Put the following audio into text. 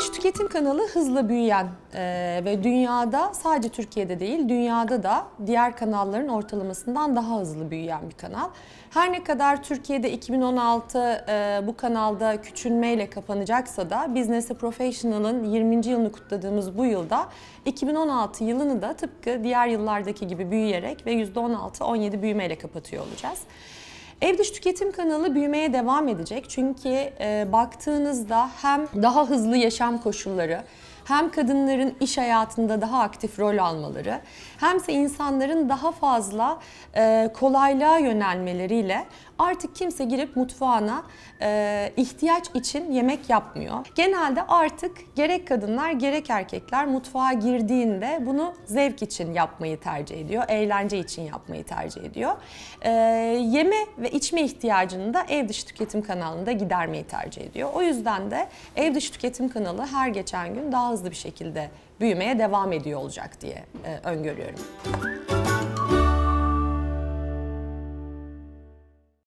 Dış tüketim kanalı hızla büyüyen e, ve dünyada sadece Türkiye'de değil dünyada da diğer kanalların ortalamasından daha hızlı büyüyen bir kanal. Her ne kadar Türkiye'de 2016 e, bu kanalda küçülmeyle kapanacaksa da Business Professional'ın 20. yılını kutladığımız bu yılda 2016 yılını da tıpkı diğer yıllardaki gibi büyüyerek ve %16-17 büyümeyle kapatıyor olacağız. Ev dış tüketim kanalı büyümeye devam edecek. Çünkü e, baktığınızda hem daha hızlı yaşam koşulları, hem kadınların iş hayatında daha aktif rol almaları, hem de insanların daha fazla e, kolaylığa yönelmeleriyle artık kimse girip mutfağına e, ihtiyaç için yemek yapmıyor. Genelde artık gerek kadınlar gerek erkekler mutfağa girdiğinde bunu zevk için yapmayı tercih ediyor, eğlence için yapmayı tercih ediyor. E, yeme ve içme ihtiyacını da ev dışı tüketim kanalında gidermeyi tercih ediyor. O yüzden de ev dışı tüketim kanalı her geçen gün daha hızlı bir şekilde büyümeye devam ediyor olacak diye e, öngörüyorum.